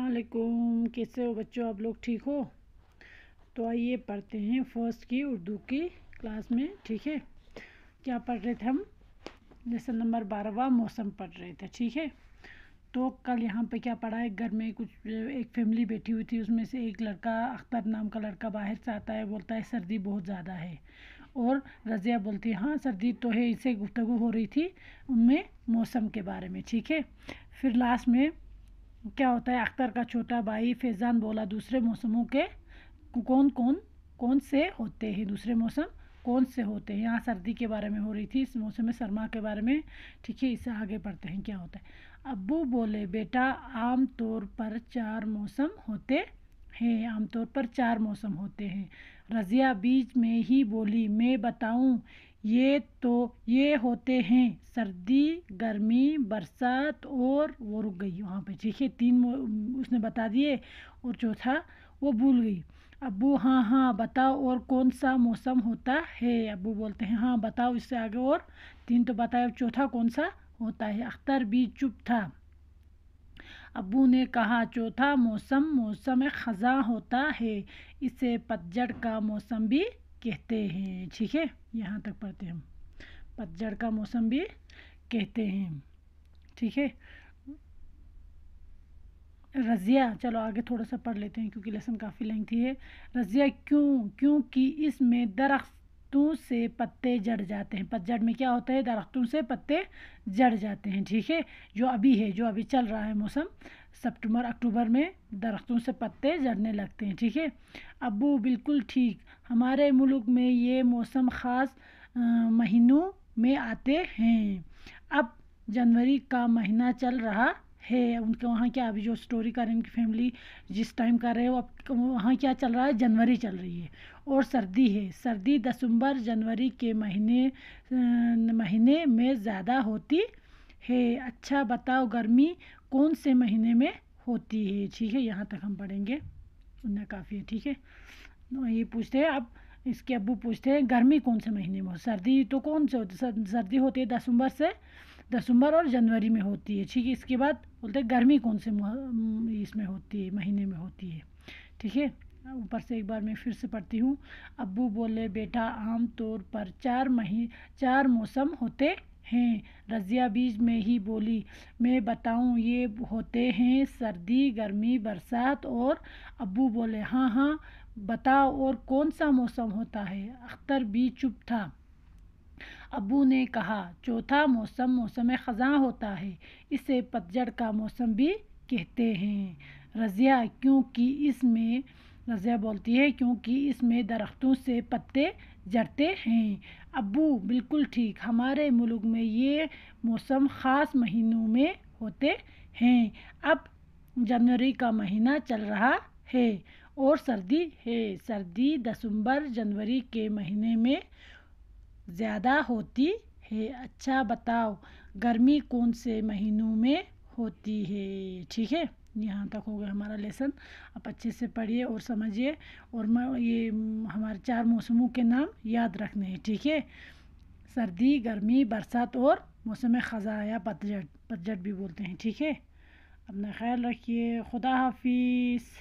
असलकुम कैसे हो बच्चों आप लोग ठीक हो तो आइए पढ़ते हैं फर्स्ट की उर्दू की क्लास में ठीक है क्या पढ़ रहे थे हम लेसन नंबर बारहवा मौसम पढ़ रहे थे ठीक है तो कल यहाँ पे क्या पढ़ा है घर में कुछ एक फैमिली बैठी हुई थी उसमें से एक लड़का अख्तर नाम का लड़का बाहर से आता है बोलता है सर्दी बहुत ज़्यादा है और रज़िया बोलती है हाँ सर्दी तो है इसे गुफ्तु हो रही थी उनमें मौसम के बारे में ठीक है फिर लास्ट में क्या होता है अख्तर का छोटा भाई फैज़ान बोला दूसरे मौसमों के कौन कौन कौन से होते हैं दूसरे मौसम कौन से होते हैं यहाँ सर्दी के बारे में हो रही थी इस मौसम में सरमा के बारे में ठीक है इसे आगे पढ़ते हैं क्या होता है अबू बोले बेटा आम तौर पर चार मौसम होते हैं आमतौर पर चार मौसम होते हैं रज़िया बीच में ही बोली मैं बताऊं ये तो ये होते हैं सर्दी गर्मी बरसात और वो रुक गई वहाँ पे ठीक है तीन उसने बता दिए और चौथा वो भूल गई अबू हाँ हाँ बताओ और कौन सा मौसम होता है अबू बोलते हैं हाँ बताओ इससे आगे और तीन तो अब चौथा कौन सा होता है अख्तर भी चुप था अबू ने कहा चौथा मौसम मौसम ख़ज़ा होता है इसे पतझड़ का मौसम भी कहते हैं ठीक है यहाँ तक पढ़ते हम पतझड़ का मौसम भी कहते हैं ठीक है रज़िया चलो आगे थोड़ा सा पढ़ लेते हैं क्योंकि लेसन काफ़ी लेंथी है रज़िया क्यों क्योंकि इसमें दरख्त दरख्तों से पत्ते जड़ जाते हैं पतझड़ में क्या होता है दरख्तों से पत्ते जड़ जाते हैं ठीक है जो अभी है जो अभी चल रहा है मौसम सितंबर अक्टूबर में दरख्तों से पत्ते जड़ने लगते हैं ठीक है अबू बिल्कुल ठीक हमारे मुल्क में ये मौसम ख़ास महीनों में आते हैं अब जनवरी का महीना चल रहा है उनके वहाँ क्या अभी जो स्टोरी कर रहे हैं उनकी फैमिली जिस टाइम कर रहे वो अब वहाँ क्या चल रहा है जनवरी चल रही है और सर्दी है सर्दी दिसंबर जनवरी के महीने अं, महीने में ज़्यादा होती है अच्छा बताओ गर्मी कौन से महीने में होती है ठीक है यहाँ तक हम पढ़ेंगे उन्हें काफ़ी है ठीक है तो ये पूछते हैं अब इसके अबू पूछते हैं गर्मी कौन से महीने में हो सर्दी तो कौन से होती सर्दी होती है दिसंबर से दिसंबर और जनवरी में होती है ठीक है इसके बाद बोलते हैं गर्मी कौन से इसमें होती है महीने में होती है ठीक है ऊपर से एक बार मैं फिर से पढ़ती हूँ अब्बू बोले बेटा आम तौर पर चार मही चार मौसम होते हैं रजिया बीज में ही बोली मैं बताऊँ ये होते हैं सर्दी गर्मी बरसात और अब्बू बोले हाँ हाँ बताओ और कौन सा मौसम होता है अख्तर भी चुप था अबू ने कहा चौथा मौसम मौसम खजा होता है इसे पतझड़ का मौसम भी कहते हैं रज़िया क्योंकि इसमें रज़िया बोलती है क्योंकि इसमें दरख्तों से पत्ते जड़ते हैं अबू बिल्कुल ठीक हमारे मुल्क में ये मौसम ख़ास महीनों में होते हैं अब जनवरी का महीना चल रहा है और सर्दी है सर्दी दिसंबर जनवरी के महीने में ज़्यादा होती है अच्छा बताओ गर्मी कौन से महीनों में होती है ठीक है यहाँ तक हो गया हमारा लेसन आप अच्छे से पढ़िए और समझिए और ये हमारे चार मौसमों के नाम याद रखने हैं ठीक है सर्दी गर्मी बरसात और मौसम ख़ज़ा या पतझड़ पतझड़ भी बोलते हैं ठीक है अपना ख्याल रखिए खुदा हाफिज़